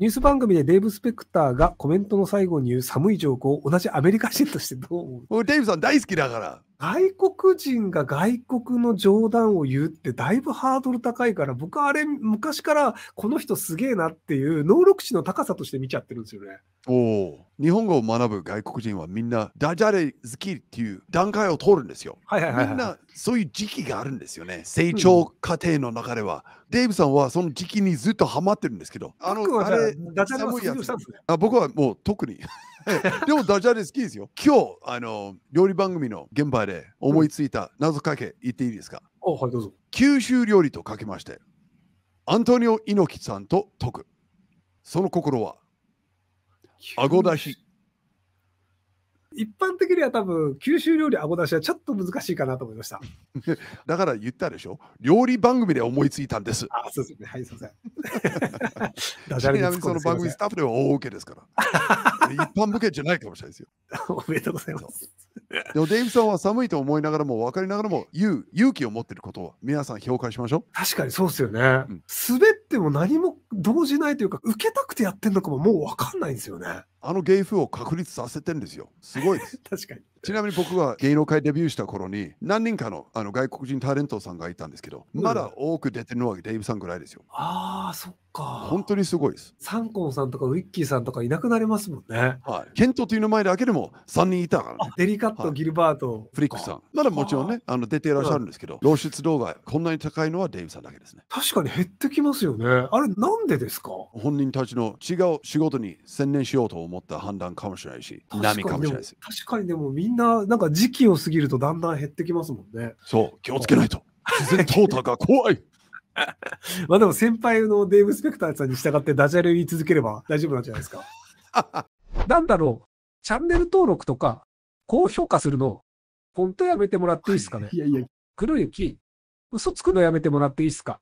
ニュース番組でデーブ・スペクターがコメントの最後に言う寒いジョを同じアメリカ人としてどう思うデーブさん大好きだから。外国人が外国の冗談を言うってだいぶハードル高いから僕はあれ昔からこの人すげえなっていう能力値の高さとして見ちゃってるんですよね。お日本語を学ぶ外国人はみんなダジャレ好きっていう段階を通るんですよ。はいはいはいはい、みんなそういう時期があるんですよね。成長過程の中では。うん、デイブさんはその時期にずっとハマってるんですけど。あの、あれ、ダジャレね、あ僕はもう特に でもダジャレ好きですよ。今日、あの、料理番組の現場で思いついた謎かけ言っていいですか、あ、はい、どうぞ。九州料理とかけまして、アントニオ猪木さんと解く。その心は、あごだし、一般的には多分、九州料理あごだしはちょっと難しいかなと思いました。だから言ったでしょ料理番組で思いついたんです。あ、そうですね。はい、すみません。ちなみにその番組スタッフでは大受けですから。一般向けじゃないかもしれないですよ。おめでとうございます。でもデイブさんは寒いと思いながらも分かりながらも勇勇気を持っていることを皆さん評価しましょう。確かにそうですよね。うん、滑っても何も動じないというか受けたくてやってるのかももう分かんないんですよね。あの芸風を確立させてるんですよ。すごいです。確かに。ちなみに僕は芸能界デビューした頃に何人かのあの外国人タレントさんがいたんですけど、まだ多く出てるのはデイブさんぐらいですよ。ああ、そっか。本当にすごいです。サンコンさんとかウィッキーさんとかいなくなりますもんね。はい。ケントという名前だけでも3人いたから、ね、デリカット、はい、ギルバート。フリックさん。ならもちろんね、あの出ていらっしゃるんですけど、露出度がこんなに高いのはデイブさんだけですね。確かに減ってきますよね。あれなんでですか本人たちの違う仕事に専念しようと思った判断かもしれないし、波かもしれないです。確かにでもみんな、なんか時期を過ぎるとだんだん減ってきますもんね。そう、気をつけないと。自然淘汰が怖い まあでも先輩のデーブ・スペクターさんに従ってダジャレ言い続ければ大丈夫なんじゃないですか。なんだろう、チャンネル登録とか、高評価するの、本当やめてもらっていいですかね。いやいや。黒雪、嘘つくのやめてもらっていいですか。